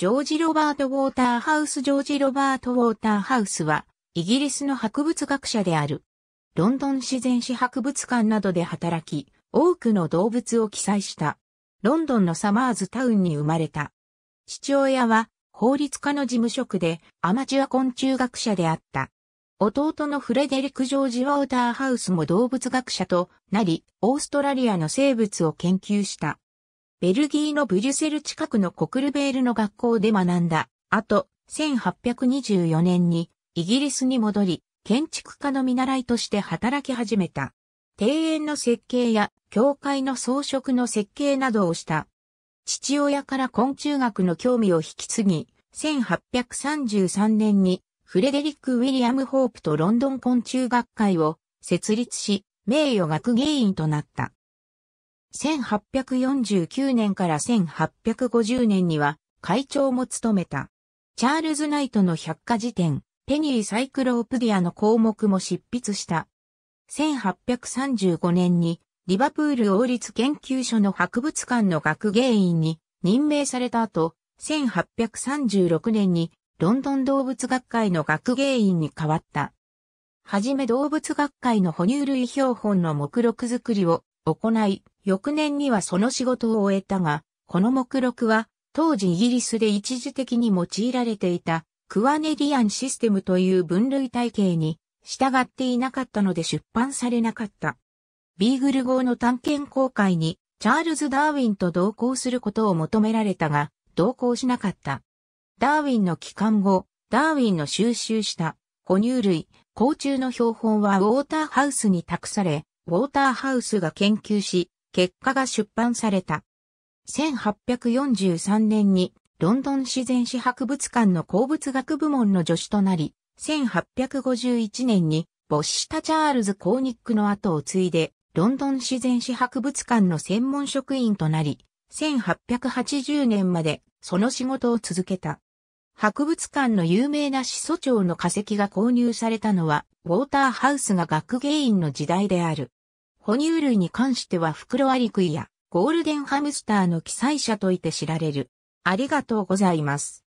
ジョージ・ロバート・ウォーターハウス・ジョージ・ロバート・ウォーターハウスは、イギリスの博物学者である。ロンドン自然史博物館などで働き、多くの動物を記載した。ロンドンのサマーズタウンに生まれた。父親は法律家の事務職でアマチュア昆虫学者であった。弟のフレデリック・ジョージ・ウォーターハウスも動物学者となり、オーストラリアの生物を研究した。ベルギーのブリュセル近くのコクルベールの学校で学んだ。あと、1824年にイギリスに戻り、建築家の見習いとして働き始めた。庭園の設計や教会の装飾の設計などをした。父親から昆虫学の興味を引き継ぎ、1833年にフレデリック・ウィリアム・ホープとロンドン昆虫学会を設立し、名誉学芸員となった。1849年から1850年には会長も務めた。チャールズ・ナイトの百科事典、ペニー・サイクロープディアの項目も執筆した。1835年にリバプール王立研究所の博物館の学芸員に任命された後、1836年にロンドン動物学会の学芸員に変わった。はじめ動物学会の哺乳類標本の目録作りを行い、翌年にはその仕事を終えたが、この目録は、当時イギリスで一時的に用いられていた、クワネィアンシステムという分類体系に、従っていなかったので出版されなかった。ビーグル号の探検公開に、チャールズ・ダーウィンと同行することを求められたが、同行しなかった。ダーウィンの帰還後、ダーウィンの収集した哺乳類、甲虫の標本はウォーターハウスに託され、ウォーターハウスが研究し、結果が出版された。1843年にロンドン自然史博物館の鉱物学部門の助手となり、1851年に没したチャールズ・コーニックの後を継いで、ロンドン自然史博物館の専門職員となり、1880年までその仕事を続けた。博物館の有名な始祖長の化石が購入されたのは、ウォーターハウスが学芸員の時代である。哺乳類に関しては袋アリクイやゴールデンハムスターの記載者といて知られる。ありがとうございます。